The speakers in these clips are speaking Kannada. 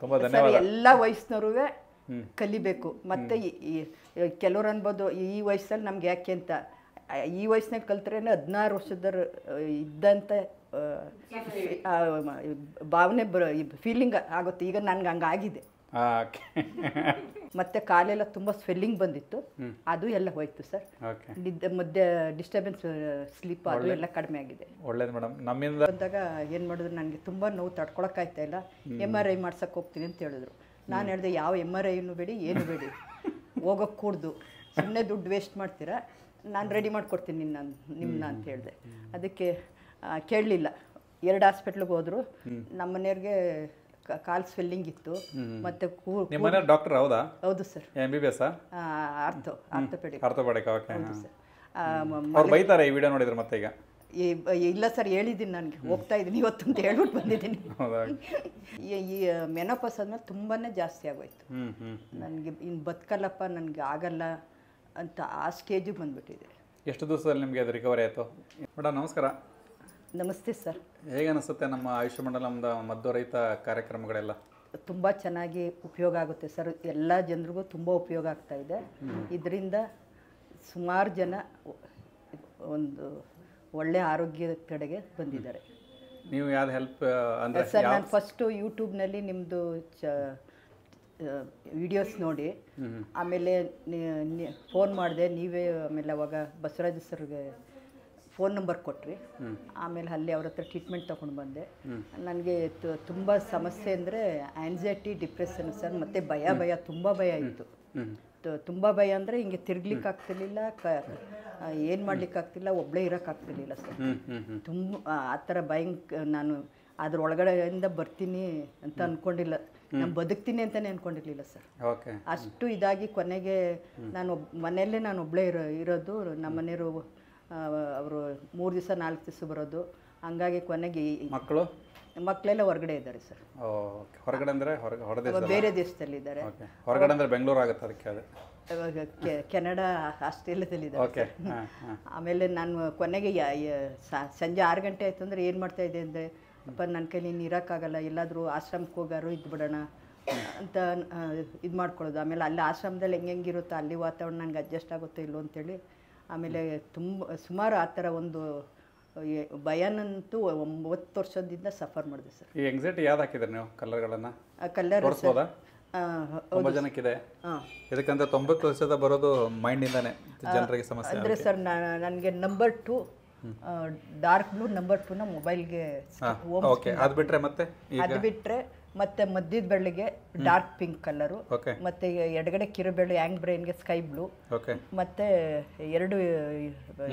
ತುಂಬಾ ಧನ್ಯವಾದ ಎಲ್ಲ ವಯಸ್ಸಿನವರು ಕಲಿಬೇಕು ಮತ್ತೆ ಕೆಲವ್ರು ಅನ್ಬೋದು ಈ ವಯಸ್ಸಲ್ಲಿ ನಮ್ಗೆ ಯಾಕೆ ಅಂತ ಈ ವಯಸ್ಸಿನಾಗ ಕಲ್ತ್ರೇನೆ ಹದಿನಾರು ವರ್ಷದ ಇದ್ದಂತ ಭಾವನೆ ಫೀಲಿಂಗ್ ಆಗುತ್ತೆ ಈಗ ನನ್ಗೆ ಹಂಗಾಗಿದೆ ಮತ್ತೆ ಕಾಲೆಲ್ಲ ತುಂಬ ಸ್ವೆಲ್ಲಿಂಗ್ ಬಂದಿತ್ತು ಅದು ಎಲ್ಲ ಹೋಯ್ತು ಸರ್ ನಿದ್ದೆ ಮಧ್ಯೆ ಡಿಸ್ಟರ್ಬೆನ್ಸ್ ಸ್ಲೀಪ್ ಅದು ಎಲ್ಲ ಕಡಿಮೆ ಆಗಿದೆ ಒಳ್ಳೇದು ಮೇಡಮ್ ನಮ್ಮಿಂದ ಬಂದಾಗ ಏನು ಮಾಡಿದ್ರು ನನಗೆ ತುಂಬಾ ನೋವು ಆಯ್ತಾ ಇಲ್ಲ ಎಮ್ ಆರ್ ಐ ಮಾಡ್ಸಕ್ಕೆ ಹೋಗ್ತೀನಿ ಅಂತ ಹೇಳಿದ್ರು ನಾನು ಹೇಳಿದೆ ಯಾವ ಎಮ್ ಆರ್ ಐನು ಬೇಡಿ ಏನು ಬೇಡಿ ಹೋಗಕ್ ಕೂಡ್ದು ಸುಮ್ಮನೆ ದುಡ್ಡು ವೇಸ್ಟ್ ಮಾಡ್ತೀರಾ ನಾನು ರೆಡಿ ಮಾಡ್ಕೊಡ್ತೀನಿ ನಿನ್ನ ನಿಮ್ಮನ್ನ ಅಂತ ಹೇಳಿದೆ ಅದಕ್ಕೆ ಕೇಳಲಿಲ್ಲ ಎರಡು ಹಾಸ್ಪಿಟ್ಲಿಗೆ ಹೋದ್ರು ನಮ್ಮ ಮನೆಯವ್ರಿಗೆ ಕಾಲ್ ಸ್ವೆಲ್ಲಿಂಗ್ ಇತ್ತು ಮತ್ತೆ ಡಾಕ್ಟರ್ ಹೌದಾ ಹೌದು sir M B B S ortho orthopedic orthopedic okay ಅವ್ರು ಬೈತಾರೆ ಈ ವಿಡಿಯೋ ನೋಡಿದ್ರೆ ಮತ್ತೆ ಈಗ ಇಲ್ಲ ಸರ್ ಹೇಳಿದ್ದೀನಿ ನನಗೆ ಹೋಗ್ತಾ ಇದ್ದೀನಿ ಇವತ್ತು ಅಂತ ಹೇಳ್ಬಿಟ್ಟು ಬಂದಿದ್ದೀನಿ ಈ ಮೆನೋಪಸ್ ಆದಮೇಲೆ ತುಂಬಾ ಜಾಸ್ತಿ ಆಗೋಯ್ತು ನನಗೆ ಇನ್ನು ಬದುಕಲ್ಲಪ್ಪ ನನಗೆ ಆಗಲ್ಲ ಅಂತ ಆ ಸ್ಟೇಜಿಗೆ ಬಂದ್ಬಿಟ್ಟಿದೆ ಎಷ್ಟು ದಿವಸದಲ್ಲಿ ನಿಮಗೆ ಅದು ರಿಕವರಿ ಆಯಿತು ಮೇಡಮ್ ನಮಸ್ಕಾರ ನಮಸ್ತೆ ಸರ್ ಹೇಗೆ ಅನಿಸುತ್ತೆ ನಮ್ಮ ಆಯುಷ್ ಮಂಡಲಂದ ಮದ್ದು ರೈತ ಕಾರ್ಯಕ್ರಮಗಳೆಲ್ಲ ತುಂಬ ಚೆನ್ನಾಗಿ ಉಪಯೋಗ ಆಗುತ್ತೆ ಸರ್ ಎಲ್ಲ ಜನರಿಗೂ ತುಂಬ ಉಪಯೋಗ ಆಗ್ತಾ ಇದೆ ಇದರಿಂದ ಸುಮಾರು ಜನ ಒಂದು ಒಳ್ಳೆ ಆರೋಗ್ಯದ ಕಡೆಗೆ ಬಂದಿದ್ದಾರೆ ನೀವು ಯಾವ್ದು ಹೆಲ್ಪ್ ಅಂದರೆ ಸರ್ ನಾನು ಫಸ್ಟು ಯೂಟ್ಯೂಬ್ನಲ್ಲಿ ನಿಮ್ಮದು ಚ ವಿಡಿಯೋಸ್ ನೋಡಿ ಆಮೇಲೆ ಫೋನ್ ಮಾಡಿದೆ ನೀವೇ ಆಮೇಲೆ ಅವಾಗ ಬಸವರಾಜ ಸರ್ಗೆ ಫೋನ್ ನಂಬರ್ ಕೊಟ್ಟರಿ ಆಮೇಲೆ ಅಲ್ಲಿ ಅವ್ರ ಹತ್ರ ಟ್ರೀಟ್ಮೆಂಟ್ ತೊಗೊಂಡು ಬಂದೆ ನನಗೆ ತುಂಬ ಸಮಸ್ಯೆ ಅಂದರೆ ಆ್ಯಂಜೈಟಿ ಡಿಪ್ರೆಷನ್ ಸರ್ ಮತ್ತು ಭಯ ಭಯ ತುಂಬ ಭಯ ಇತ್ತು ತುಂಬ ಭಯ ಅಂದರೆ ಹಿಂಗೆ ತಿರ್ಗ್ಲಿಕ್ಕೆ ಆಗ್ತಿರ್ಲಿಲ್ಲ ಕ ಏನು ಮಾಡ್ಲಿಕ್ಕೆ ಆಗ್ತಿಲ್ಲ ಒಬ್ಬಳೇ ಇರೋಕ್ಕಾಗ್ತಿರ್ಲಿಲ್ಲ ಸರ್ ತುಂಬ ಆ ಥರ ಭಯಂಕ ನಾನು ಅದ್ರ ಒಳಗಡೆಯಿಂದ ಬರ್ತೀನಿ ಅಂತ ಅಂದ್ಕೊಂಡಿಲ್ಲ ನಾನು ಬದುಕ್ತೀನಿ ಅಂತಲೇ ಅಂದ್ಕೊಂಡಿರ್ಲಿಲ್ಲ ಸರ್ ಅಷ್ಟು ಇದಾಗಿ ಕೊನೆಗೆ ನಾನು ಒಬ್ ಮನೆಯಲ್ಲೇ ನಾನು ಒಬ್ಬಳೇ ಇರೋ ಇರೋದು ನಮ್ಮನೆಯವರು ಅವರು ಮೂರು ದಿವಸ ನಾಲ್ಕು ದಿವಸ ಬರೋದು ಹಂಗಾಗಿ ಕೊನೆಗೆ ಮಕ್ಕಳು ಮಕ್ಕಳೆಲ್ಲ ಹೊರಗಡೆ ಇದ್ದಾರೆ ಸರ್ ಹೊರಗಡೆ ಅಂದರೆ ಬೇರೆ ದೇಶದಲ್ಲಿ ಇದ್ದಾರೆ ಹೊರಗಡೆ ಅಂದರೆ ಇವಾಗ ಕೆನಡಾ ಆಸ್ಟ್ರೇಲಿಯಾದಲ್ಲಿ ಇದ್ದಾರೆ ಆಮೇಲೆ ನಾನು ಕೊನೆಗೆ ಸಂಜೆ ಆರು ಗಂಟೆ ಆಯ್ತು ಅಂದರೆ ಏನು ಮಾಡ್ತಾ ಇದೆ ಅಂದರೆ ಅಪ್ಪ ನನ್ನ ಕೈಲಿ ನೀನು ಇರೋಕ್ಕಾಗಲ್ಲ ಎಲ್ಲಾದರೂ ಆಶ್ರಮಕ್ಕೆ ಹೋಗಾರು ಬಿಡೋಣ ಅಂತ ಇದು ಮಾಡ್ಕೊಳ್ಳೋದು ಆಮೇಲೆ ಅಲ್ಲಿ ಆಶ್ರಮದಲ್ಲಿ ಹೆಂಗೆ ಹೆಂಗಿರುತ್ತೋ ಅಲ್ಲಿ ವಾತಾವರಣ ನನಗೆ ಅಡ್ಜಸ್ಟ್ ಆಗುತ್ತೋ ಇಲ್ಲೋ ಅಂತೇಳಿ ಆಮೇಲೆ ತುಂಬ ಸುಮಾರು ಆ ಥರ ಒಂದು ಭಯನಂತೂ ಒಂಬತ್ತು ವರ್ಷದಿಂದ ಸಫರ್ ಮಾಡಿದೆ ಸರ್ ಈ ಎಕ್ಸಾಕ್ಟ್ ಯಾವ್ದು ಹಾಕಿದ್ರಿ ನೀವು ಕಲರ್ಗಳನ್ನು ಕಲರ್ ತುಂಬ ಜನಕ್ಕಿದೆ ಇದಕ್ಕಂದ್ರೆ ತೊಂಬತ್ತು ವರ್ಷದ ಬರೋದು ಮೈಂಡಿಂದಾನೆ ಜನರಿಗೆ ಸಮಸ್ಯೆ ಅಂದರೆ ಸರ್ ನನಗೆ number two dark blue number ಟೂನ ಮೊಬೈಲ್ಗೆ ಓಕೆ ಅದು ಬಿಟ್ಟರೆ ಮತ್ತೆ ಅದು ಬಿಟ್ಟರೆ ಮತ್ತೆ ಮಧ್ಯದ ಬೆಳ್ಳಿಗೆ ಡಾರ್ಕ್ ಪಿಂಕ್ ಕಲರು ಮತ್ತೆ ಎಡಗಡೆ ಕಿರುಬೆಳ್ಳಿ ಆ್ಯಂಗ್ ಬ್ರೈನ್ಗೆ ಸ್ಕೈ ಬ್ಲೂ ಮತ್ತೆ ಎರಡು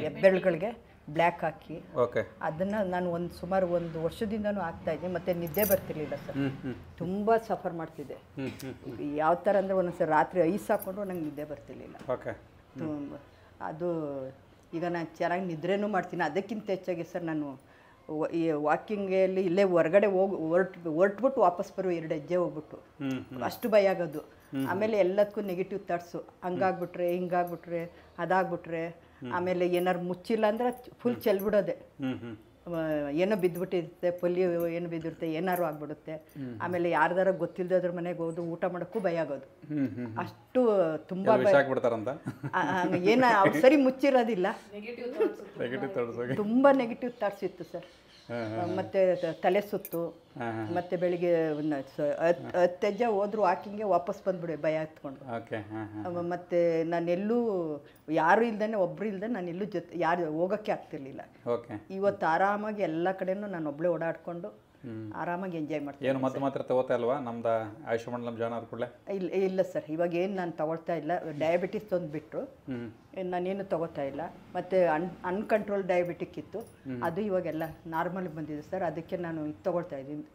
ಎಬ್ಬೆಳ್ಗಳಿಗೆ ಬ್ಲ್ಯಾಕ್ ಹಾಕಿ ಅದನ್ನ ನಾನು ಒಂದು ಸುಮಾರು ಒಂದು ವರ್ಷದಿಂದನೂ ಆಗ್ತಾ ಇದ್ದೀನಿ ಮತ್ತೆ ನಿದ್ದೆ ಬರ್ತಿರ್ಲಿಲ್ಲ ಸರ್ ತುಂಬ ಸಫರ್ ಮಾಡ್ತಿದ್ದೆ ಯಾವ ಥರ ಅಂದರೆ ಒಂದೊಂದ್ಸರಿ ರಾತ್ರಿ ಐಸ್ ಹಾಕೊಂಡು ನಂಗೆ ನಿದ್ದೆ ಬರ್ತಿರ್ಲಿಲ್ಲ ಅದು ಈಗ ನಾನು ಚೆನ್ನಾಗಿ ನಿದ್ರೆನೂ ಮಾಡ್ತೀನಿ ಅದಕ್ಕಿಂತ ಹೆಚ್ಚಾಗಿ ಸರ್ ನಾನು ಈ ವಾಕಿಂಗಲ್ಲಿ ಇಲ್ಲೇ ಹೊರಗಡೆ ಹೋಗಿ ಹೊರ್ಟ್ ಹೊರಟ್ಬಿಟ್ಟು ವಾಪಸ್ ಬರುವ ಎರಡು ಹೆಜ್ಜೆ ಹೋಗ್ಬಿಟ್ಟು ಅಷ್ಟು ಭಯ ಆಗೋದು ಆಮೇಲೆ ಎಲ್ಲದಕ್ಕೂ ನೆಗೆಟಿವ್ ಥಾಟ್ಸು ಹಂಗಾಗ್ಬಿಟ್ರೆ ಹಿಂಗಾಗ್ಬಿಟ್ರೆ ಅದಾಗ್ಬಿಟ್ರೆ ಆಮೇಲೆ ಏನಾರು ಮುಚ್ಚಿಲ್ಲ ಅಂದ್ರೆ ಫುಲ್ ಚೆಲ್ಬಿಡೋದೆ ಏನೋ ಬಿದ್ದುಬಿಟ್ಟಿರುತ್ತೆ ಪೊಲಿಯೋ ಏನು ಬಿದ್ದಿರುತ್ತೆ ಏನಾರು ಆಗ್ಬಿಡುತ್ತೆ ಆಮೇಲೆ ಯಾರ್ದಾರ ಗೊತ್ತಿಲ್ಲದ ಮನೆಗೆ ಹೋದು ಊಟ ಮಾಡೋಕ್ಕೂ ಭಯ ಆಗೋದು ಅಷ್ಟು ಅಷ್ಟು ತುಂಬ ಸರಿ ಮುಚ್ಚಿರೋದಿಲ್ಲ ತುಂಬ ನೆಗೆಟಿವ್ ಥಾಟ್ಸ್ ಇತ್ತು ಸರ್ ಮತ್ತೆ ತಲೆ ಸುತ್ತು ಮತ್ತೆ ಬೆಳಿಗ್ಗೆ ಹತ್ತು ಹೋದ್ರು ಗೆ ವಾಪಸ್ ಬಂದ್ಬಿಡಿ ಭಯ ಹತ್ಕೊಂಡು ಮತ್ತೆ ನಾನೆಲ್ಲೂ ಯಾರು ಇಲ್ದೇ ಒಬ್ರು ಇಲ್ದೆ ನಾನೆಲ್ಲೂ ಜೊತೆ ಯಾರು ಹೋಗಕ್ಕೆ ಆಗ್ತಿರ್ಲಿಲ್ಲ ಇವತ್ತು ಆರಾಮಾಗಿ ಎಲ್ಲ ಕಡೆನೂ ನಾನು ಒಬ್ಳೆ ಓಡಾಡ್ಕೊಂಡು ಆರಾಮಾಗಿ ಎಂಜಾಯ್ ಮಾಡ್ತೀನಿ ಏನು ಮತ್ತೆ ಮಾತ್ರ ತಗೋತಾ ಇಲ್ವಾ ನಮ್ದು ಆಯುಷ್ಮಂಡಲಂ ನಮ್ಮ ಆದ ಕೂಡಲೇ ಇಲ್ಲ ಇಲ್ಲ ಸರ್ ಇವಾಗ ಏನು ನಾನು ತಗೊಳ್ತಾ ಇಲ್ಲ ಡಯಾಬಿಟಿಸ್ ಒಂದು ಬಿಟ್ಟರು ನಾನೇನು ತಗೋತಾ ಇಲ್ಲ ಮತ್ತೆ ಅನ್ ಅನ್ಕಂಟ್ರೋಲ್ ಡಯಾಬಿಟಿಕ್ ಇತ್ತು ಅದು ಇವಾಗೆಲ್ಲ ನಾರ್ಮಲ್ ಬಂದಿದೆ ಸರ್ ಅದಕ್ಕೆ ನಾನು ಇದು ತಗೊಳ್ತಾ ಇದ್ದೀನಿ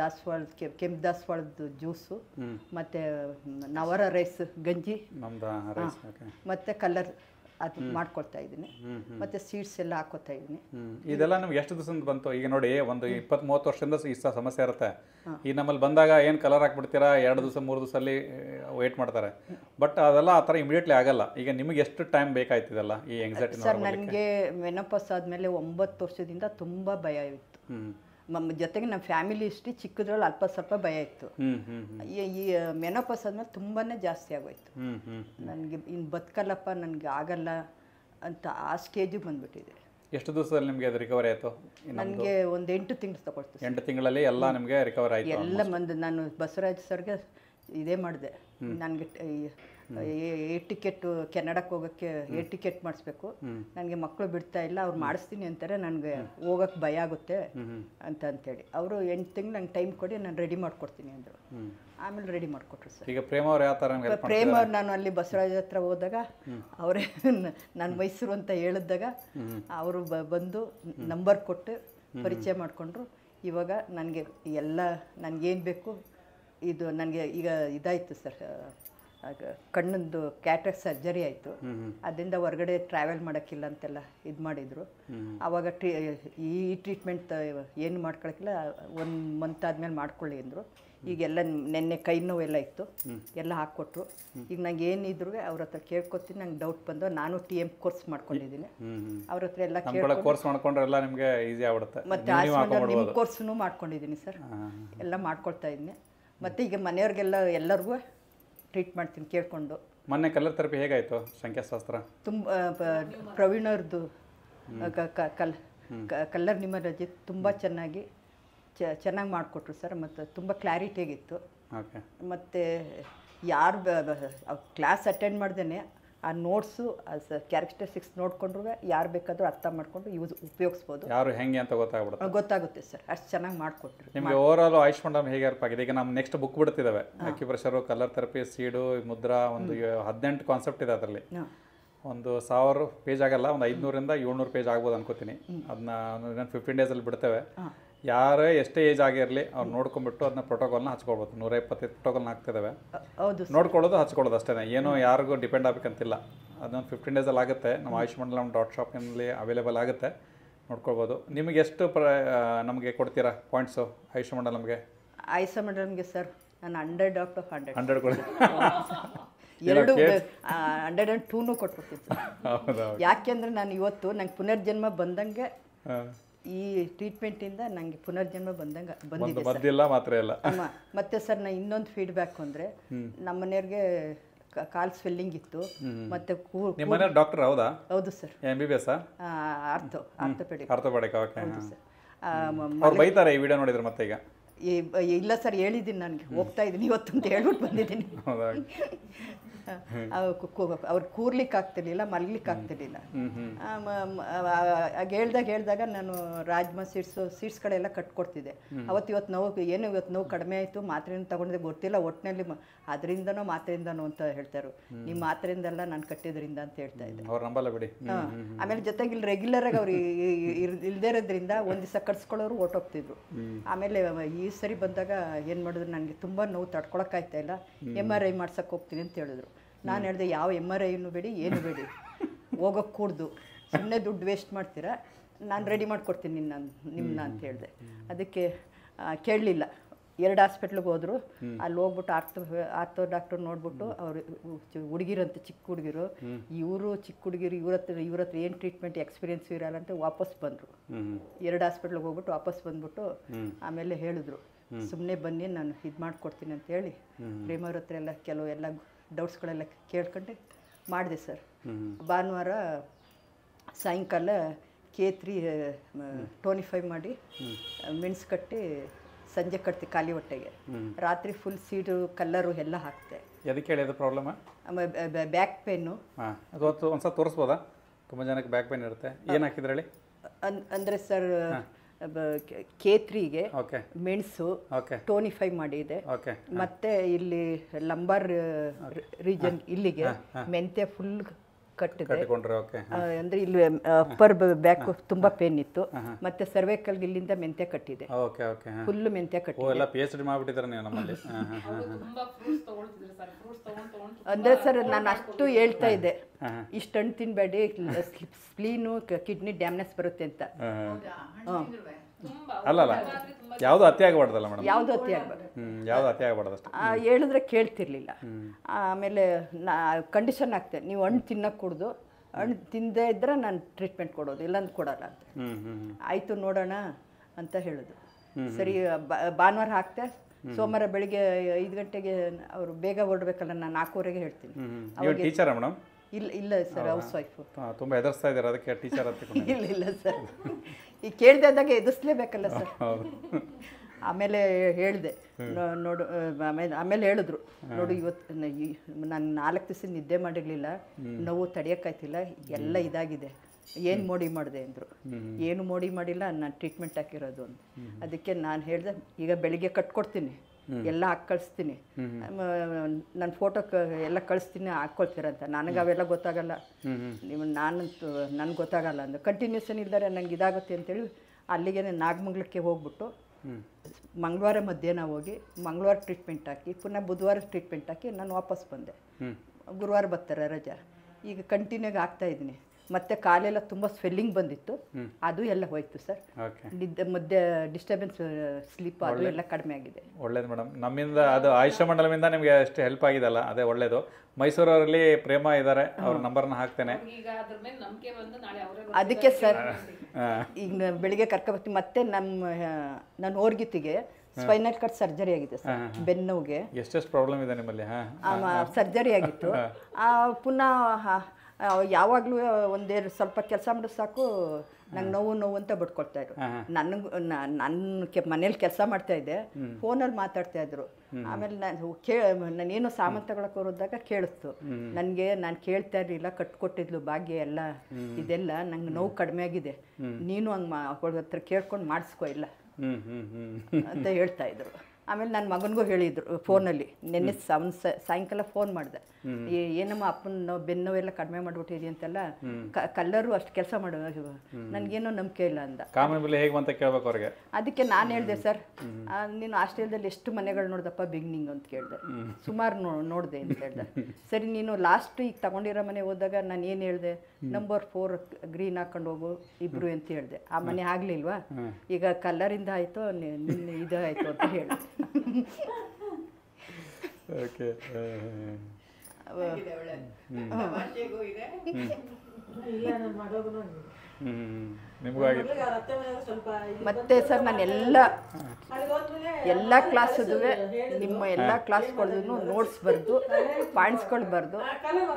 ದಾಸವಾಳದ ಕೆಂಪು ದಾಸವಾಳದ ಜ್ಯೂಸು ಮತ್ತು ನವರ ರೈಸ್ ಗಂಜಿ ಮತ್ತು ಕಲರ್ ಅದು ಮಾಡ್ಕೊಳ್ತಾ ಇದ್ದೀನಿ ಮತ್ತೆ ಸೀಡ್ಸ್ ಎಲ್ಲ ಹಾಕೋತಾ ಇದ್ದೀನಿ ಇದೆಲ್ಲ ನಮ್ಗೆ ಎಷ್ಟು ದಿವಸದಿಂದ ಬಂತು ಈಗ ನೋಡಿ ಒಂದು ಇಪ್ಪತ್ತ್ ಮೂವತ್ತು ವರ್ಷದಿಂದ ಈ ಸಮಸ್ಯೆ ಇರುತ್ತೆ ಈ ನಮ್ಮಲ್ಲಿ ಬಂದಾಗ ಏನು ಕಲರ್ ಹಾಕ್ಬಿಡ್ತೀರಾ ಎರಡು ದಿವಸ ಮೂರು ದಿವಸ ಅಲ್ಲಿ ವೇಟ್ ಮಾಡ್ತಾರೆ ಬಟ್ ಅದೆಲ್ಲ ಆ ಥರ ಇಮಿಡಿಯೇಟ್ಲಿ ಆಗಲ್ಲ ಈಗ ನಿಮಗೆ ಎಷ್ಟು ಟೈಮ್ ಬೇಕಾಯ್ತಿದೆಲ್ಲ ಈ ಎಂಗ್ಸೈಟಿ ಸರ್ ನನಗೆ ಮೆನಪಸ್ ಆದಮೇಲೆ ಒಂಬತ್ತು ವರ್ಷದಿಂದ ತುಂಬಾ ಭಯ ಇತ್ತು ನಮ್ಮ ಜೊತೆಗೆ ನಮ್ಮ ಫ್ಯಾಮಿಲಿ ಇಷ್ಟು ಚಿಕ್ಕದ್ರಲ್ಲಿ ಅಲ್ಪ ಸ್ವಲ್ಪ ಭಯ ಇತ್ತು ಈ ಮೆನೋಪಸ್ ಆದ್ಮೇಲೆ ತುಂಬಾ ಜಾಸ್ತಿ ಆಗೋಯ್ತು ನನಗೆ ಇನ್ನು ಬದುಕಲ್ಲಪ್ಪ ನನಗೆ ಆಗಲ್ಲ ಅಂತ ಆ ಸ್ಟೇಜಿಗೆ ಬಂದ್ಬಿಟ್ಟಿದೆ ಎಷ್ಟು ದಿವಸದಲ್ಲಿ ನಿಮಗೆ ಅದು ರಿಕವರಿ ಆಯಿತು ನನಗೆ ಒಂದು ಎಂಟು ತಿಂಗಳು ತಗೊಳ್ತು ಎಂಟು ತಿಂಗಳಲ್ಲಿ ಎಲ್ಲ ನಿಮಗೆ ರಿಕವರ್ ಆಯಿತು ಎಲ್ಲ ಬಂದು ನಾನು ಬಸವರಾಜ್ ಸರ್ಗೆ ಇದೇ ಮಾಡಿದೆ ನನಗೆ ಏ ಟಿಕೆಟ್ ಕೆನಡಕ್ಕೆ ಹೋಗೋಕ್ಕೆ ಏ ಟಿಕೆಟ್ ಮಾಡಿಸ್ಬೇಕು ನನಗೆ ಮಕ್ಕಳು ಬಿಡ್ತಾ ಇಲ್ಲ ಅವ್ರು ಮಾಡಿಸ್ತೀನಿ ಅಂತಾರೆ ನನಗೆ ಹೋಗೋಕ್ಕೆ ಭಯ ಆಗುತ್ತೆ ಅಂತ ಅಂತೇಳಿ ಅವರು ಎಂಟು ತಿಂಗ್ಳು ನಂಗೆ ಟೈಮ್ ಕೊಡಿ ನಾನು ರೆಡಿ ಮಾಡ್ಕೊಡ್ತೀನಿ ಅಂದರು ಆಮೇಲೆ ರೆಡಿ ಮಾಡಿಕೊಟ್ರು ಸರ್ ಈಗ ಪ್ರೇಮ ಅವ್ರು ಯಾವ ಥರ ಪ್ರೇಮ ಅವ್ರು ನಾನು ಅಲ್ಲಿ ಬಸವರಾಜ ಹತ್ರ ಹೋದಾಗ ಅವರೇ ನಾನು ಮೈಸೂರು ಅಂತ ಹೇಳಿದಾಗ ಅವರು ಬಂದು ನಂಬರ್ ಕೊಟ್ಟು ಪರಿಚಯ ಮಾಡಿಕೊಂಡ್ರು ಇವಾಗ ನನಗೆ ಎಲ್ಲ ನನಗೇನು ಬೇಕು ಇದು ನನಗೆ ಈಗ ಇದಾಯಿತು ಸರ್ ಕಣ್ಣಂದು ಕ್ಯಾಟ್ರಕ್ ಸರ್ಜರಿ ಆಯಿತು ಅದರಿಂದ ಹೊರಗಡೆ ಟ್ರಾವೆಲ್ ಮಾಡೋಕ್ಕಿಲ್ಲ ಅಂತೆಲ್ಲ ಇದು ಮಾಡಿದರು ಆವಾಗ ಟ್ರೀ ಈ ಟ್ರೀಟ್ಮೆಂಟ್ ಏನು ಮಾಡ್ಕೊಳಕ್ಕಿಲ್ಲ ಒಂದು ಮಂತ್ ಆದಮೇಲೆ ಮಾಡ್ಕೊಳ್ಳಿ ಅಂದರು ಈಗೆಲ್ಲ ನೆನ್ನೆ ಕೈ ನೋವೆಲ್ಲ ಇತ್ತು ಎಲ್ಲ ಹಾಕ್ಕೊಟ್ರು ಈಗ ನಂಗೆ ಏನಿದ್ರು ಅವ್ರ ಹತ್ರ ಕೇಳ್ಕೊತೀನಿ ನಂಗೆ ಡೌಟ್ ಬಂದು ನಾನು ಟಿ ಎಮ್ ಕೋರ್ಸ್ ಮಾಡ್ಕೊಂಡಿದ್ದೀನಿ ಅವ್ರ ಹತ್ರ ಎಲ್ಲ ಕೋರ್ಸ್ ಮಾಡ್ಕೊಂಡ್ರೆಲ್ಲ ನಿಮಗೆ ಈಸಿ ಆಗ್ಬಿಡುತ್ತೆ ಮತ್ತೆ ನಿಮ್ಮ ಕೋರ್ಸ್ನು ಮಾಡ್ಕೊಂಡಿದ್ದೀನಿ ಸರ್ ಎಲ್ಲ ಮಾಡ್ಕೊಳ್ತಾ ಇದ್ದೀನಿ ಮತ್ತು ಈಗ ಮನೆಯವ್ರಿಗೆಲ್ಲ ಎಲ್ಲರಿಗೂ ಟ್ರೀಟ್ ಮಾಡ್ತೀನಿ ಕೇಳಿಕೊಂಡು ಮೊನ್ನೆ ಕಲರ್ ಥೆರಪಿ ಹೇಗಾಯಿತು ಸಂಖ್ಯಾಶಾಸ್ತ್ರ ತುಂಬ ಪ್ರವೀಣ್ರದ್ದು ಕಲ್ ಕಲ್ಲರ್ ನಿಮ್ಮ ರಜೆ ತುಂಬ ಚೆನ್ನಾಗಿ ಚೆನ್ನಾಗಿ ಮಾಡಿಕೊಟ್ರು ಸರ್ ಮತ್ತು ತುಂಬ ಕ್ಲಾರಿಟಿಯಾಗಿತ್ತು ಮತ್ತು ಯಾರು ಕ್ಲಾಸ್ ಅಟೆಂಡ್ ಮಾಡ್ದೇ ಆ ನೋಟ್ಸು ಕ್ಯಾರೆಕ್ಟರಿಸ್ಟಿಕ್ಸ್ ನೋಡ್ಕೊಂಡ್ರೂ ಯಾರು ಬೇಕಾದರೂ ಅರ್ಥ ಮಾಡಿಕೊಂಡು ಯೂಸ್ ಉಪಯೋಗಿಸ್ಬೋದು ಯಾರು ಹೆಂಗೆ ಅಂತ ಗೊತ್ತಾಗ್ಬಿಡುತ್ತೆ ಗೊತ್ತಾಗುತ್ತೆ ಸರ್ ಅಷ್ಟು ಚೆನ್ನಾಗಿ ಮಾಡಿಕೊಟ್ರು ನಿಮಗೆ ಓವರ್ ಆಲ್ ಆಯುಷ್ ಮಂಡಮ್ ಹೇಗೆ ಹೆಲ್ಪ್ ಈಗ ನಮ್ಮ ನೆಕ್ಸ್ಟ್ ಬುಕ್ ಬಿಡ್ತಿದ್ದಾವೆ ಅಕ್ಯುಪ್ರೆಷರು ಕಲರ್ ಥೆರಪಿ ಸೀಡು ಮುದ್ರಾ ಒಂದು ಹದಿನೆಂಟು ಕಾನ್ಸೆಪ್ಟ್ ಇದೆ ಅದರಲ್ಲಿ ಒಂದು ಸಾವಿರ ಪೇಜ್ ಆಗಲ್ಲ ಒಂದು ಐದುನೂರಿಂದ ಏಳ್ನೂರು ಪೇಜ್ ಆಗ್ಬೋದು ಅನ್ಕೋತೀನಿ ಅದನ್ನ ಫಿಫ್ಟೀನ್ ಡೇಸಲ್ಲಿ ಬಿಡ್ತೇವೆ ಯಾರೇ ಎಷ್ಟೇ ಏಜ್ ಆಗಿರಲಿ ಅವ್ರು ನೋಡ್ಕೊಂಡ್ಬಿಟ್ಟು ಅದನ್ನ ಪ್ರೋಟೋಕಾಲ್ನ ಹಚ್ಕೊಳ್ಬೋದು ನೂರ ಇಪ್ಪತ್ತೈದು ಪ್ರೋಟೋಕಾಲ್ನ ಹಾಕ್ತಿದ್ದಾವೆ ನೋಡ್ಕೊಳ್ಳೋದು ಹಚ್ಕೊಳ್ಳೋದು ಅಷ್ಟೇ ಏನೋ ಯಾರಿಗೂ ಡಿಪೆಂಡ್ ಆಗಬೇಕಂತಿಲ್ಲ ಅದೊಂದು ಫಿಫ್ಟೀನ್ ಡೇಸಲ್ಲಿ ಆಗುತ್ತೆ ನಮ್ಮ ಆಯುಷ್ ನಮ್ಮ ಡಾಟ್ ಶಾಪಿನಲ್ಲಿ ಅವೈಲೇಬಲ್ ಆಗುತ್ತೆ ನೋಡ್ಕೊಳ್ಬೋದು ನಿಮಗೆ ಎಷ್ಟು ಪ್ರ ನಮಗೆ ಕೊಡ್ತೀರಾ ಪಾಯಿಂಟ್ಸು ಆಯುಷ್ ಮಂಡಲಂಗೆ ಆಯುಷ್ ಮಂಡಲಂಗೆ ಸರ್ ನಾನು hundred out of hundred hundred ಕೊಡಿ ಎರಡು ಹಂಡ್ರೆಡ್ ಆ್ಯಂಡ್ ಟೂನು ಕೊಟ್ಬಿಟ್ಟಿತ್ತು ಸರ್ ಯಾಕೆಂದ್ರೆ ನಾನು ಇವತ್ತು ನಂಗೆ ಪುನರ್ಜನ್ಮ ಬಂದಂಗೆ ಈ ಟ್ರೀಟ್ಮೆಂಟಿಂದ ನನಗೆ ಪುನರ್ಜನ್ಮ ಬಂದಂಗ ಬಂದಿದೆ ಮದ್ದಿಲ್ಲ ಮಾತ್ರ ಇಲ್ಲ ಮತ್ತೆ ಸರ್ ನಾ ಇನ್ನೊಂದು ಫೀಡ್ಬ್ಯಾಕ್ ಅಂದ್ರೆ ನಮ್ಮ ಮನೆಯವ್ರಿಗೆ ಕಾಲ್ ಸ್ವೆಲ್ಲಿಂಗ್ ಇತ್ತು ಮತ್ತೆ ಡಾಕ್ಟರ್ ಹೌದಾ ಹೌದು sir M B B S ortho orthopedic orthopedic okay sir ಅವ್ರು ಬೈತಾರೆ ಈ ವಿಡಿಯೋ ನೋಡಿದ್ರೆ ಮತ್ತೆ ಈಗ ಇಲ್ಲ ಸರ್ ಹೇಳಿದ್ದೀನಿ ನನಗೆ ಹೋಗ್ತಾ ಇದ್ದೀನಿ ಇವತ್ತು ಅಂತ ಹೇಳ್ಬಿಟ್ಟು ಬಂದಿದ್ದೀನಿ ಅವ್ರು ಕೂರ್ಲಿಕ್ಕೆ ಆಗ್ತಿರ್ಲಿಲ್ಲ ಮಲ್ಲಿಕ್ಕೆ ಆಗ್ತಿರ್ಲಿಲ್ಲ ಹೇಳ್ದಾಗ ಹೇಳ್ದಾಗ ನಾನು ರಾಜ್ಮ ಸೀಟ್ಸ್ ಸೀಡ್ಸ್ಗಳೆಲ್ಲ ಕಟ್ಕೊಡ್ತಿದ್ದೆ ಅವತ್ತು ಇವತ್ತು ನೋವು ಏನು ಇವತ್ತು ನೋವು ಕಡಿಮೆ ಆಯ್ತು ಮಾತ್ರೆನ ತಗೊಂಡಿದ್ದೆ ಗೊತ್ತಿಲ್ಲ ಒಟ್ಟಿನಲ್ಲಿ ಅದರಿಂದನೋ ಮಾತ್ರೆಯಿಂದನೋ ಅಂತ ಹೇಳ್ತಾರೆ ನಿಮ್ಮ ಮಾತ್ರೆಯಿಂದೆಲ್ಲ ನಾನು ಕಟ್ಟಿದ್ರಿಂದ ಅಂತ ಹೇಳ್ತಾ ಇದ್ದೆ ಆಮೇಲೆ ಜೊತೆಗೆ ಇಲ್ಲಿ ರೆಗ್ಯುಲರ್ ಆಗಿ ಅವ್ರು ಇಲ್ದೇ ಇರೋದ್ರಿಂದ ಒಂದ್ ದಿವಸ ಕಟ್ಸ್ಕೊಳ್ಳೋರು ಹೋಗ್ತಿದ್ರು ಆಮೇಲೆ ಈ ಸರಿ ಬಂದಾಗ ಏನು ಮಾಡಿದ್ರು ನನಗೆ ತುಂಬಾ ನೋವು ಆಯ್ತಾ ಇಲ್ಲ ಎಮ್ ಆರ್ ಐ ಮಾಡ್ಸಕ್ ಹೋಗ್ತೀನಿ ಅಂತ ಹೇಳಿದ್ರು ನಾನು ಹೇಳಿದೆ ಯಾವ ಎಮ್ ಆರ್ ಐನು ಬೇಡಿ ಏನು ಬೇಡಿ ಹೋಗೋಕ್ಕೆ ಕೂಡ್ದು ಸುಮ್ಮನೆ ದುಡ್ಡು ವೇಸ್ಟ್ ಮಾಡ್ತೀರಾ ನಾನು ರೆಡಿ ಮಾಡಿಕೊಡ್ತೀನಿ ನಿನ್ನ ನಿಮ್ಮನ್ನ ಅಂತ ಹೇಳಿದೆ ಅದಕ್ಕೆ ಕೇಳಲಿಲ್ಲ ಎರಡು ಹಾಸ್ಪಿಟ್ಲಿಗೆ ಹೋದರು ಅಲ್ಲಿ ಹೋಗ್ಬಿಟ್ಟು ಆರ್ಥೋ ಆರ್ತೋ ಡಾಕ್ಟರ್ ನೋಡ್ಬಿಟ್ಟು ಅವರು ಹುಡುಗಿರಂತೆ ಚಿಕ್ಕ ಹುಡುಗಿರು ಇವರು ಚಿಕ್ಕ ಹುಡುಗಿರು ಇವ್ರ ಹತ್ರ ಇವ್ರ ಹತ್ರ ಏನು ಟ್ರೀಟ್ಮೆಂಟ್ ಎಕ್ಸ್ಪೀರಿಯನ್ಸ್ ಇರಲ್ಲ ಅಂತ ವಾಪಸ್ ಬಂದರು ಎರಡು ಹಾಸ್ಪಿಟ್ಲಿಗೆ ಹೋಗ್ಬಿಟ್ಟು ವಾಪಸ್ ಬಂದ್ಬಿಟ್ಟು ಆಮೇಲೆ ಹೇಳಿದ್ರು ಸುಮ್ಮನೆ ಬನ್ನಿ ನಾನು ಇದು ಮಾಡಿಕೊಡ್ತೀನಿ ಹೇಳಿ ಪ್ರೇಮವ್ರ ಹತ್ರ ಎಲ್ಲ ಕೆಲವು ಎಲ್ಲ ಡೌಟ್ಸ್ಗಳೆಲ್ಲ ಕೇಳ್ಕೊಂಡು ಮಾಡಿದೆ ಸರ್ ಭಾನುವಾರ ಸಾಯಂಕಾಲ ಕೆ ತ್ರೀ ಟೋನಿಫೈ ಮಾಡಿ ಮೆಣಸು ಕಟ್ಟಿ ಸಂಜೆ ಕಟ್ತಿ ಖಾಲಿ ಹೊಟ್ಟೆಗೆ ರಾತ್ರಿ ಫುಲ್ ಸೀಡು ಕಲ್ಲರು ಎಲ್ಲ ಹಾಕ್ತೆ ಎದಕ್ಕೆ ಹೇಳಿ ಪ್ರಾಬ್ಲಮ್ ಬ್ಯಾಕ್ ಪೇನು ಅದು ಒಂದ್ಸಲ ತೋರಿಸ್ಬೋದಾ ತುಂಬ ಜನಕ್ಕೆ ಬ್ಯಾಕ್ ಪೇನ್ ಇರುತ್ತೆ ಏನು ಹಾಕಿದ್ರಲ್ಲಿ ಅಂದರೆ ಸರ್ ಕೇತ್ರಿಗೆ ಮೆಣಸು ಟೋನಿಫೈ ಮಾಡಿದೆ ಮತ್ತೆ ಇಲ್ಲಿ ಲಂಬರ್ ರೀಜನ್ ಇಲ್ಲಿಗೆ ಮೆಂತೆ ಫುಲ್ ಕಟ್ಟಿದೆ ಅಂದರೆ ಇಲ್ಲಿ ಅಪ್ಪರ್ ಬ್ಯಾಕ್ ತುಂಬಾ ಪೇನ್ ಇತ್ತು ಮತ್ತೆ ಸರ್ವೈಕಲ್ ಇಲ್ಲಿಂದ ಮೆಂತ್ಯ ಕಟ್ಟಿದೆ ಫುಲ್ಲು ಮೆಂತೆ ಅಂದ್ರೆ ಸರ್ ನಾನು ಅಷ್ಟು ಹೇಳ್ತಾ ಇದ್ದೆ ಇಷ್ಟು ಹಣ್ಣು ತಿನ್ಬೇಡಿ ಸ್ಪ್ಲೀನು ಕಿಡ್ನಿ ಡ್ಯಾಮ್ನೆಸ್ ಬರುತ್ತೆ ಅಂತ ಅಲ್ಲ ಯಾವುದು ಅತಿ ಆಗಬಾರ್ದಲ್ಲ ಮೇಡಮ್ ಯಾವುದು ಅತಿ ಆಗಬಾರ್ದು ಯಾವುದು ಅತಿ ಆಗಬಾರ್ದು ಹೇಳಿದ್ರೆ ಕೇಳ್ತಿರ್ಲಿಲ್ಲ ಆಮೇಲೆ ನಾ ಕಂಡೀಷನ್ ಆಗ್ತದೆ ನೀವು ಹಣ್ಣು ತಿನ್ನಕ್ಕೆ ಕುಡ್ದು ಹಣ್ಣು ತಿಂದೇ ಇದ್ದರೆ ನಾನು ಟ್ರೀಟ್ಮೆಂಟ್ ಕೊಡೋದು ಇಲ್ಲಾಂದ್ರೆ ಕೊಡಲ್ಲ ಅಂತ ಆಯಿತು ನೋಡೋಣ ಅಂತ ಹೇಳೋದು ಸರಿ ಭಾನುವಾರ ಹಾಕ್ತೆ ಸೋಮವಾರ ಬೆಳಿಗ್ಗೆ ಐದು ಗಂಟೆಗೆ ಅವರು ಬೇಗ ಹೊರಡ್ಬೇಕಲ್ಲ ನಾನು ನಾಲ್ಕೂವರೆಗೆ ಹೇಳ್ತೀನಿ ಟೀಚರಾ ಮೇಡಮ್ ಇಲ್ಲ ಇಲ್ಲ ಸರ್ ಹೌಸ್ ವೈಫು ತುಂಬ ಹೆದರ್ಸ್ತಾ ಇದ್ದಾರೆ ಅದಕ್ಕೆ ಟೀಚರ್ ಅಂತ ಇಲ್ಲ ಇಲ್ಲ ಸರ್ ಈ ಕೇಳಿದೆ ಅಂದಾಗ ಎದುರಿಸಲೇಬೇಕಲ್ಲ ಸರ್ ಆಮೇಲೆ ಹೇಳಿದೆ ನೋಡು ಆಮೇಲೆ ಆಮೇಲೆ ಹೇಳಿದ್ರು ನೋಡು ಇವತ್ತು ನಾನು ನಾಲ್ಕು ದಿವಸ ನಿದ್ದೆ ಮಾಡಿರಲಿಲ್ಲ ನೋವು ತಡೆಯೋಕ್ಕಾಯ್ತಿಲ್ಲ ಎಲ್ಲ ಇದಾಗಿದೆ ಏನು ಮೋಡಿ ಮಾಡಿದೆ ಅಂದರು ಏನು ಮೋಡಿ ಮಾಡಿಲ್ಲ ನಾನು ಟ್ರೀಟ್ಮೆಂಟ್ ಹಾಕಿರೋದು ಅಂತ ಅದಕ್ಕೆ ನಾನು ಹೇಳಿದೆ ಈಗ ಬೆಳಿಗ್ಗೆ ಕಟ್ಕೊಡ್ತೀನಿ ಎಲ್ಲ ಕಳಿಸ್ತೀನಿ ನನ್ನ ಫೋಟೋ ಎಲ್ಲ ಕಳಿಸ್ತೀನಿ ಅಂತ ನನಗೆ ಅವೆಲ್ಲ ಗೊತ್ತಾಗಲ್ಲ ನೀವು ನಾನು ನನಗೆ ಗೊತ್ತಾಗಲ್ಲ ಅಂದ್ರೆ ಕಂಟಿನ್ಯೂಷನ್ ಇದ್ದಾರೆ ನನಗೆ ಇದಾಗುತ್ತೆ ಅಂತೇಳಿ ಅಲ್ಲಿಗೆ ನಾಗಮಂಗ್ಲಕ್ಕೆ ಹೋಗ್ಬಿಟ್ಟು ಮಂಗಳವಾರ ಮಧ್ಯಾಹ್ನ ಹೋಗಿ ಮಂಗಳವಾರ ಟ್ರೀಟ್ಮೆಂಟ್ ಹಾಕಿ ಪುನಃ ಬುಧವಾರ ಟ್ರೀಟ್ಮೆಂಟ್ ಹಾಕಿ ನಾನು ವಾಪಸ್ ಬಂದೆ ಗುರುವಾರ ಬರ್ತಾರೆ ರಜಾ ಈಗ ಕಂಟಿನ್ಯೂಗೆ ಇದ್ದೀನಿ ಮತ್ತೆ ಕಾಲೆಲ್ಲ ತುಂಬಾ ಸ್ವೆಲ್ಲಿಂಗ್ ಬಂದಿತ್ತು ಅದು ಎಲ್ಲ ಹೋಯ್ತು ಸರ್ ಮಧ್ಯೆ ಡಿಸ್ಟರ್ಬೆನ್ಸ್ ಸ್ಲೀಪ್ ಅದು ಎಲ್ಲ ಕಡಿಮೆ ಆಗಿದೆ ಒಳ್ಳೇದು ಮೇಡಮ್ ನಮ್ಮಿಂದ ಅದು ಆಯುಷ ಮಂಡಲಮಿಂದ ನಿಮಗೆ ಅಷ್ಟು ಹೆಲ್ಪ್ ಆಗಿದಲ್ಲ ಅದೇ ಒಳ್ಳೇದು ಮೈಸೂರವರಲ್ಲಿ ಪ್ರೇಮ ಇದ್ದಾರೆ ಅವ್ರ ನಂಬರ್ನ ಹಾಕ್ತೇನೆ ಅದಕ್ಕೆ ಸರ್ ಈಗ ಬೆಳಿಗ್ಗೆ ಬರ್ತೀನಿ ಮತ್ತೆ ನಮ್ಮ ನನ್ನ ಓರ್ಗಿತಿಗೆ ಸ್ಪೈನಲ್ ಕಟ್ ಸರ್ಜರಿ ಆಗಿದೆ ಸರ್ ಬೆನ್ನುಗೆ ಎಷ್ಟೆಷ್ಟು ಪ್ರಾಬ್ಲಮ್ ಇದೆ ನಿಮ್ಮಲ್ಲಿ ಸರ್ಜರಿ ಆಗಿತ್ತು ಪುನಃ ಯಾವಾಗಲೂ ಒಂದೇ ಸ್ವಲ್ಪ ಕೆಲಸ ಮಾಡಿದ್ರೆ ಸಾಕು ನಂಗೆ ನೋವು ನೋವು ಅಂತ ಬಿಟ್ಕೊಳ್ತಾ ಇದ್ರು ನನಗೆ ನನ್ನ ಕೆ ಮನೇಲಿ ಕೆಲಸ ಮಾಡ್ತಾ ಇದ್ದೆ ಫೋನಲ್ಲಿ ಮಾತಾಡ್ತಾ ಇದ್ರು ಆಮೇಲೆ ನಾನು ಕೇ ನಾನೇನು ಸಾಮಾನು ತಗೊಳಕ್ಕೆ ಹೋದಾಗ ಕೇಳಿಸ್ತು ನನಗೆ ನಾನು ಕೇಳ್ತಾ ಇರಲಿಲ್ಲ ಕಟ್ಕೊಟ್ಟಿದ್ಲು ಭಾಗ್ಯ ಎಲ್ಲ ಇದೆಲ್ಲ ನಂಗೆ ನೋವು ಕಡಿಮೆ ಆಗಿದೆ ನೀನು ಹಂಗೆ ಮಾ ಹತ್ರ ಕೇಳ್ಕೊಂಡು ಮಾಡಿಸ್ಕೊ ಇಲ್ಲ ಅಂತ ಹೇಳ್ತಾ ಇದ್ರು ಆಮೇಲೆ ನನ್ನ ಮಗನಿಗೂ ಹೇಳಿದ್ರು ಫೋನಲ್ಲಿ ನಿನ್ನೆ ಅವನು ಸಾಯಂಕಾಲ ಫೋನ್ ಮಾಡಿದೆ ಏನಮ್ಮ ಅಪ್ಪನ ಬೆನ್ನೋ ಎಲ್ಲ ಕಡಿಮೆ ಮಾಡಿಬಿಟ್ಟಿದಿ ಅಂತೆಲ್ಲ ಕಲ್ಲರು ಅಷ್ಟು ಕೆಲಸ ಮಾಡೋ ನನಗೇನೋ ನಂಬಿಕೆ ಇಲ್ಲ ಅಂದ ಕೇಳಬೇಕು ಅವ್ರಿಗೆ ಅದಕ್ಕೆ ನಾನು ಹೇಳಿದೆ ಸರ್ ನೀನು ಆಸ್ಟ್ರೇಲಿಯಾದಲ್ಲಿ ಎಷ್ಟು ಮನೆಗಳು ನೋಡ್ದಪ್ಪ ಬಿಗ್ನಿಂಗ್ ಅಂತ ಕೇಳಿದೆ ಸುಮಾರು ನೋ ನೋಡಿದೆ ಅಂತ ಹೇಳ್ದೆ ಸರಿ ನೀನು ಲಾಸ್ಟ್ ಈಗ ತಗೊಂಡಿರೋ ಮನೆ ಹೋದಾಗ ನಾನು ಏನು ಹೇಳಿದೆ ನಂಬರ್ ಫೋರ್ ಗ್ರೀನ್ ಹಾಕೊಂಡು ಹೋಗು ಇಬ್ರು ಅಂತ ಹೇಳಿದೆ ಆ ಮನೆ ಆಗ್ಲಿಲ್ವಾ ಈಗ ಕಲ್ಲರಿಂದ ಆಯಿತು ಇದು ಆಯ್ತು ಅಂತ ಹೇಳಿದೆ ಓಕೆ uh, ಮತ್ತೆ ಸರ್ ನಾನು ಎಲ್ಲ ಎಲ್ಲ ಕ್ಲಾಸದು ನಿಮ್ಮ ಎಲ್ಲ ಕ್ಲಾಸ್ಗಳ್ದು ನೋಟ್ಸ್ ಬರೆದು ಪಾಯಿಂಟ್ಸ್ಗಳು ಬರೆದು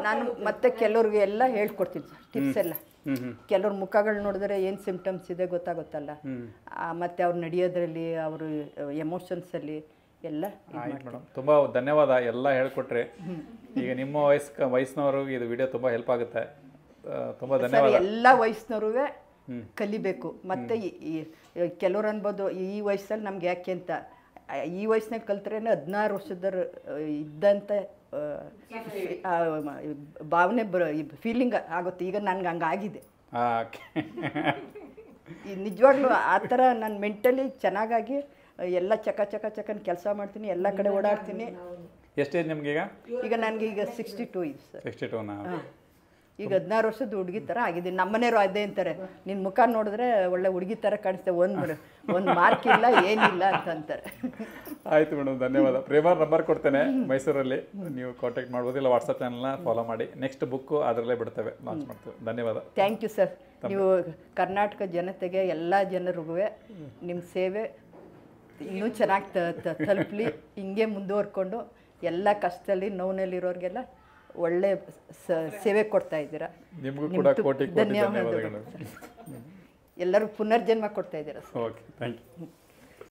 ನಾನು ಮತ್ತೆ ಕೆಲವ್ರಿಗೆ ಎಲ್ಲ ಹೇಳ್ಕೊಡ್ತೀನಿ ಸರ್ ಟಿಪ್ಸ್ ಎಲ್ಲ ಕೆಲವ್ರ ಮುಖಗಳು ನೋಡಿದ್ರೆ ಏನು ಸಿಂಪ್ಟಮ್ಸ್ ಇದೆ ಗೊತ್ತಾಗುತ್ತಲ್ಲ ಮತ್ತೆ ಅವ್ರು ನಡೆಯೋದ್ರಲ್ಲಿ ಅವರು ಎಮೋಷನ್ಸಲ್ಲಿ ಎಲ್ಲ ತುಂಬ ಧನ್ಯವಾದ ಎಲ್ಲ ಹೇಳ್ಕೊಟ್ರಿ ಈಗ ನಿಮ್ಮ ವಯಸ್ಕ ವಯಸ್ಸಿನವರು ಇದು ವಿಡಿಯೋ ತುಂಬ ಹೆಲ್ಪ್ ಆಗುತ್ತೆ ತುಂಬ ಧನ್ಯವಾದ ಎಲ್ಲ ವಯಸ್ಸಿನವರು ಕಲಿಬೇಕು ಮತ್ತೆ ಕೆಲವ್ರು ಅನ್ಬೋದು ಈ ವಯಸ್ಸಲ್ಲಿ ನಮ್ಗೆ ಯಾಕೆ ಅಂತ ಈ ವಯಸ್ಸಿನಾಗ ಕಲ್ತ್ರೆ ಹದಿನಾರು ವರ್ಷದವರು ಇದ್ದಂತೆ ಭಾವನೆ ಫೀಲಿಂಗ್ ಆಗುತ್ತೆ ಈಗ ನನ್ಗೆ ಹಂಗಾಗಿದೆ ನಿಜವಾಗ್ಲೂ ಆ ಥರ ನಾನು ಮೆಂಟಲಿ ಚೆನ್ನಾಗಾಗಿ ಎಲ್ಲ ಚಕ ಚಕ ಚಕನ್ ಕೆಲಸ ಮಾಡ್ತೀನಿ ಎಲ್ಲ ಕಡೆ ಓಡಾಡ್ತೀನಿ ಎಷ್ಟೇ ನಿಮ್ಗೆ ಈಗ ಈಗ ನನಗೆ ಈಗ ಸಿಕ್ಸ್ಟಿ ಟೂ ಇದೆ ಸರ್ ಸಿಕ್ಸ್ಟಿ ಟೂನಾ ಈಗ ಹದಿನಾರು ವರ್ಷದ ಹುಡುಗಿ ಥರ ಆಗಿದ್ದೀನಿ ನಮ್ಮನೆಯವರು ಅದೇ ಅಂತಾರೆ ನಿನ್ನ ಮುಖ ನೋಡಿದ್ರೆ ಒಳ್ಳೆ ಹುಡುಗಿ ಥರ ಕಾಣಿಸ್ತೇವೆ ಒಂದು ಒಂದು ಮಾರ್ಕ್ ಇಲ್ಲ ಏನಿಲ್ಲ ಅಂತ ಅಂತಾರೆ ಆಯಿತು ಮೇಡಮ್ ಧನ್ಯವಾದ ಪ್ರೇಮಾರ್ ನಂಬರ್ ಕೊಡ್ತೇನೆ ಮೈಸೂರಲ್ಲಿ ನೀವು ಕಾಂಟ್ಯಾಕ್ಟ್ ಮಾಡ್ಬೋದು ಇಲ್ಲ ವಾಟ್ಸಪ್ ಚಾನಲ್ನ ಫಾಲೋ ಮಾಡಿ ನೆಕ್ಸ್ಟ್ ಬುಕ್ಕು ಅದರಲ್ಲೇ ಬಿಡ್ತೇವೆ ಲಾಂಚ್ ಮಾಡ್ತೇವೆ ಧನ್ಯವಾದ ಥ್ಯಾಂಕ್ ಯು ಸರ್ ನೀವು ಕರ್ನಾಟಕ ಜನತೆಗೆ ಎಲ್ಲ ಜನರಿಗೂ ನಿಮ್ಮ ಸೇವೆ ಇನ್ನೂ ಚೆನ್ನಾಗಿ ತಲುಪಲಿ ಹಿಂಗೆ ಮುಂದುವರ್ಕೊಂಡು ಎಲ್ಲ ಕಷ್ಟದಲ್ಲಿ ನೋವಿನಲ್ಲಿರೋರಿಗೆಲ್ಲ ಒಳ್ಳೆ ಸೇವೆ ಕೊಡ್ತಾ ಇದ್ದೀರಾ ಧನ್ಯವಾದಗಳು ಎಲ್ಲರೂ ಪುನರ್ಜನ್ಮ ಕೊಡ್ತಾ ಇದ್ದೀರಾ ಸರ್ ಓಕೆ ಥ್ಯಾಂಕ್ ಯು